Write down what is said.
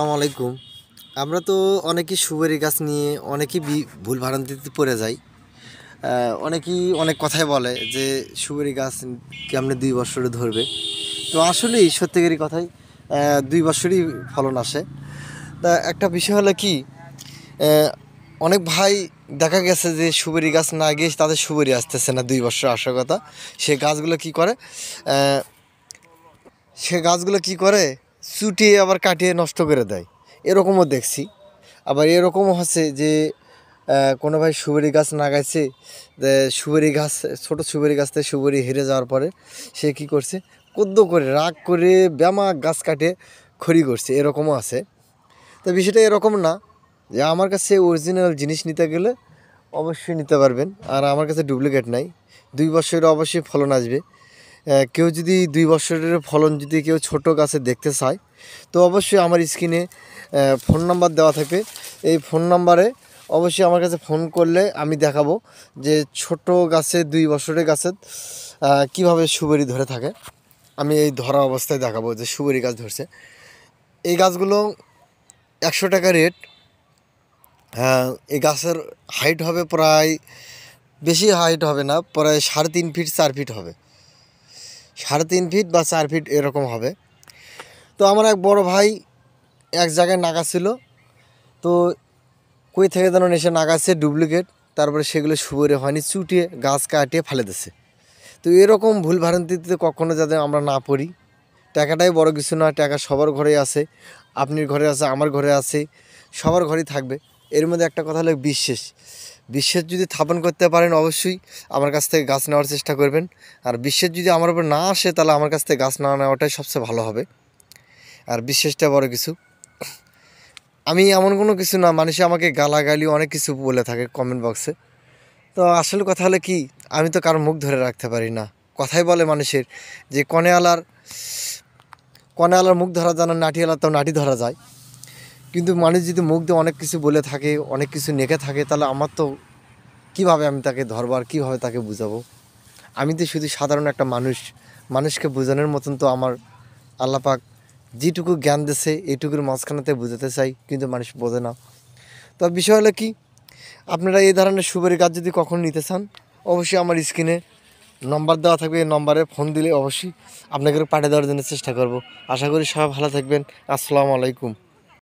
আসসালামু আলাইকুম আমরা তো অনেকেই সুবেরি গাছ নিয়ে অনেকেই ভুল ভারান্তিতে পড়ে যাই অনেকেই অনেক কথাই বলে যে সুবেরি গাছ কেমনে দুই বছরে ধরবে তো আসলেই সত্যিকারই কথাই দুই বছরই ফলন আসে তা একটা বিষয় হলো কি অনেক ভাই দেখা গেছে যে সুবেরি গাছ না গিয়ে তাদের সুবেরি আসতেছে না দুই বছর আসার কথা সে গাছগুলো কি করে সে গাছগুলো কি করে চুটিয়ে আবার কাটিয়ে নষ্ট করে দেয় এরকমও দেখছি আবার এরকমও হচ্ছে যে কোনো ভাই সুবেরি গাছ লাগাইছে সুবেরি গাছ ছোট সুবেরি গাছ থেকে সুবেরি হেরে যাওয়ার পরে সে কি করছে কদ্দ করে রাগ করে ব্যামা গাছ কাটে খড়ি করছে এরকমও আছে তো বিষয়টা এরকম না যে আমার কাছে অরিজিনাল জিনিস নিতে গেলে অবশ্যই নিতে পারবেন আর আমার কাছে ডুপ্লিকেট নাই দুই বছরে অবশ্যই ফলন আসবে কেউ যদি দুই বছরের ফলন যদি কেউ ছোট গাছে দেখতে চায় তো অবশ্যই আমার স্ক্রিনে ফোন নাম্বার দেওয়া থাকবে এই ফোন নাম্বারে অবশ্যই আমার কাছে ফোন করলে আমি দেখাবো যে ছোট গাছে দুই বছরের গাছে কিভাবে সুবেরি ধরে থাকে আমি এই ধরা অবস্থায় দেখাবো যে সুবেরি গাছ ধরছে এই গাছগুলো একশো টাকা রেট হ্যাঁ, এই গাছের হাইট হবে প্রায় বেশি হাইট হবে না প্রায় সাড়ে তিন ফিট চার ফিট হবে সাড়ে তিন ফিট বা চার ফিট এরকম হবে তো আমার এক বড় ভাই এক জায়গায় নাগা ছিল তো কই থেকে যেন নেশে নাগাছে ডুপ্লিকেট তারপরে সেগুলো সুবরে হয়নি চুটিয়ে গাছ কাটিয়ে ফেলে দিছে তো এরকম ভুল ভ্রান্তিতে কখনো যাতে আমরা না পড়ি টাকাটাই বড় কিছু না টাকা সবার ঘরে আছে আপনির ঘরে আছে আমার ঘরে আছে সবার ঘরেই থাকবে এর মধ্যে একটা কথা হলো বিশ্বাস বিশ্বাস যদি স্থাপন করতে পারেন অবশ্যই আমার কাছ থেকে গাছ নেওয়ার চেষ্টা করবেন আর বিশ্বাস যদি আমার উপর না আসে তাহলে আমার কাছ থেকে গাছ না নেওয়াটাই সবচেয়ে ভালো হবে আর বিশ্বাসটা বড় কিছু আমি এমন কোনো কিছু না মানুষে আমাকে গালাগালি অনেক কিছু বলে থাকে কমেন্ট বক্সে তো আসল কথা হলো কি আমি তো কারো মুখ ধরে রাখতে পারি না কথাই বলে মানুষের যে কনেয়ালার কনেয়ালার মুখ ধরা যেন নাটিয়ালার তো নাটি ধরা যায় কিন্তু মানুষ যদি মুখ দিয়ে অনেক কিছু বলে থাকে অনেক কিছু নেকে থাকে তাহলে আমার তো কীভাবে আমি তাকে ধরবো আর কীভাবে তাকে বুঝাবো আমি তো শুধু সাধারণ একটা মানুষ মানুষকে বোঝানোর মতন তো আমার আল্লাপাক যেটুকু জ্ঞান দেশে এইটুকুর মাঝখানেতে বোঝাতে চাই কিন্তু মানুষ বোঝে না তো বিষয় হলো কি আপনারা এই ধরনের সুবের গাছ যদি কখনো নিতে চান অবশ্যই আমার স্ক্রিনে নম্বর দেওয়া থাকবে এই নম্বরে ফোন দিলে অবশ্যই আপনাকে পাঠিয়ে দেওয়ার জন্য চেষ্টা করব আশা করি সবাই ভালো থাকবেন আসসালামু আলাইকুম